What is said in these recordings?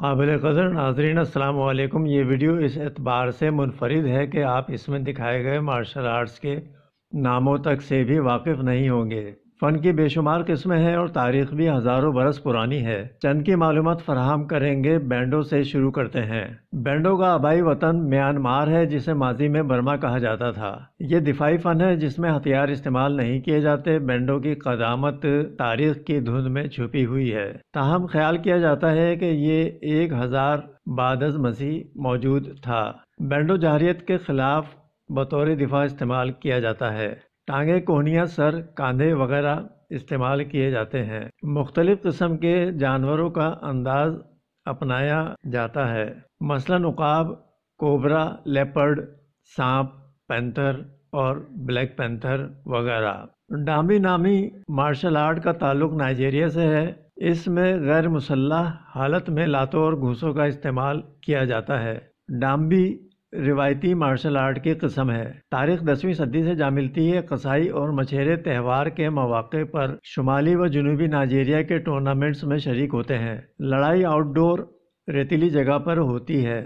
काबिल कदर नाजरीन अल्लाम ये वीडियो इस एतबार से मुनफरद है कि आप इसमें दिखाए गए मार्शल आर्ट्स के नामों तक से भी वाकिफ़ नहीं होंगे फ़न की बेशुमार किस्में हैं और तारीख भी हज़ारों बरस पुरानी है चंद की मालूम फराहम करेंगे बैंडो से शुरू करते हैं बैंडों का आबाई वतन म्यांमार है जिसे माजी में बर्मा कहा जाता था ये दिफाई फ़न है जिसमें हथियार इस्तेमाल नहीं किए जाते बैंडों की कदामत तारीख की धुंध में छुपी हुई है ताहम ख्याल किया जाता है कि ये एक हज़ार बादज मसीह मौजूद था बैंडो जहरीत के खिलाफ बतौर दिफा इस्तेमाल किया जाता है टांगे कोहनियाँ सर कांधे वगैरह इस्तेमाल किए जाते हैं मुख्तलिफ़ किस्म के जानवरों का अंदाज अपनाया जाता है मसलन उकाब कोबरा लेपर्ड सांप पैंथर और ब्लैक पैंथर वगैरह डामी नामी मार्शल आर्ट का ताल्लुक नाइजीरिया से है इसमें गैर मुसल्ह हालत में लातों और घूसों का इस्तेमाल किया जाता है डाम्बी रिवायती मार्शल आर्ट की कस्म है तारीख दसवीं सदी से जा मिलती है कसाई और मछेरे त्यौहार के मौाक़े पर शुमाली व जनूबी नाइजीरिया के टूर्नामेंट्स में शरीक होते हैं लड़ाई आउटडोर रेतीली जगह पर होती है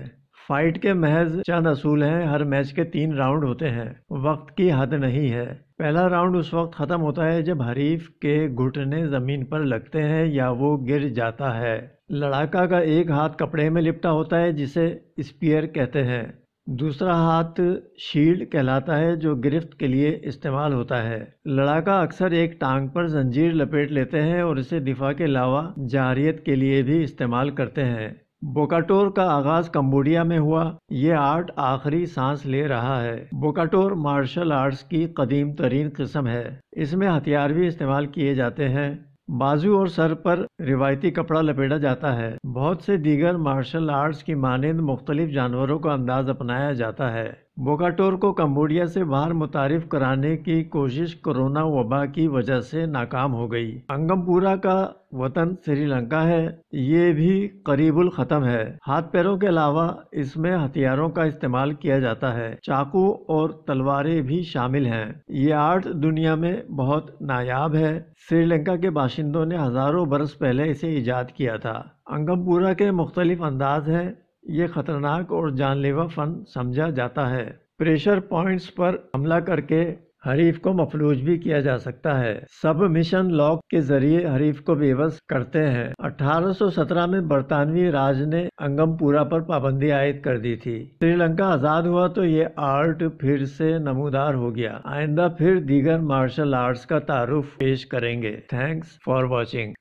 फाइट के महज चंद असूल हैं हर मैच के तीन राउंड होते हैं वक्त की हद नहीं है पहला राउंड उस वक्त ख़त्म होता है जब हरीफ के घुटने ज़मीन पर लगते हैं या वो गिर जाता है लड़ाका का एक हाथ कपड़े में लिपटा होता है जिसे स्पियर कहते हैं दूसरा हाथ शील्ड कहलाता है जो गिरफ्त के लिए इस्तेमाल होता है लड़ाका अक्सर एक टांग पर जंजीर लपेट लेते हैं और इसे दिफा के अलावा जारियत के लिए भी इस्तेमाल करते हैं बोकाटोर का आगाज कम्बोडिया में हुआ ये आर्ट आखिरी सांस ले रहा है बोकाटोर मार्शल आर्ट्स की कदीम तरीन किस्म है इसमें हथियार भी इस्तेमाल किए जाते हैं बाजू और सर पर रिवायती कपड़ा लपेटा जाता है बहुत से दीगर मार्शल आर्ट्स की मानंद मुख्तलिफ जानवरों का अंदाज अपनाया जाता है बोकाटोर को कंबोडिया से बाहर मुतारफ कराने की कोशिश कोरोना वबा की वजह से नाकाम हो गई अंगमपुरा का वतन श्रीलंका है ये भी करीबुल ख़त्म है हाथ पैरों के अलावा इसमें हथियारों का इस्तेमाल किया जाता है चाकू और तलवारें भी शामिल हैं ये आर्ट दुनिया में बहुत नायाब है श्रीलंका के बाशिंदों ने हज़ारों बरस पहले इसे ईजाद किया था अंगमपुरा के मुख्तलिफ अंदाज हैं ये खतरनाक और जानलेवा फन समझा जाता है प्रेशर पॉइंट्स पर हमला करके हरीफ को मफलूज भी किया जा सकता है सब मिशन लॉक के जरिए हरीफ को बेबस करते हैं 1817 में बरतानवी राज ने अंगमपुरा पर पाबंदी आयद कर दी थी श्रीलंका आजाद हुआ तो ये आर्ट फिर से नमूदार हो गया आइंदा फिर दीगर मार्शल आर्ट्स का तारुफ पेश करेंगे थैंक्स फॉर वॉचिंग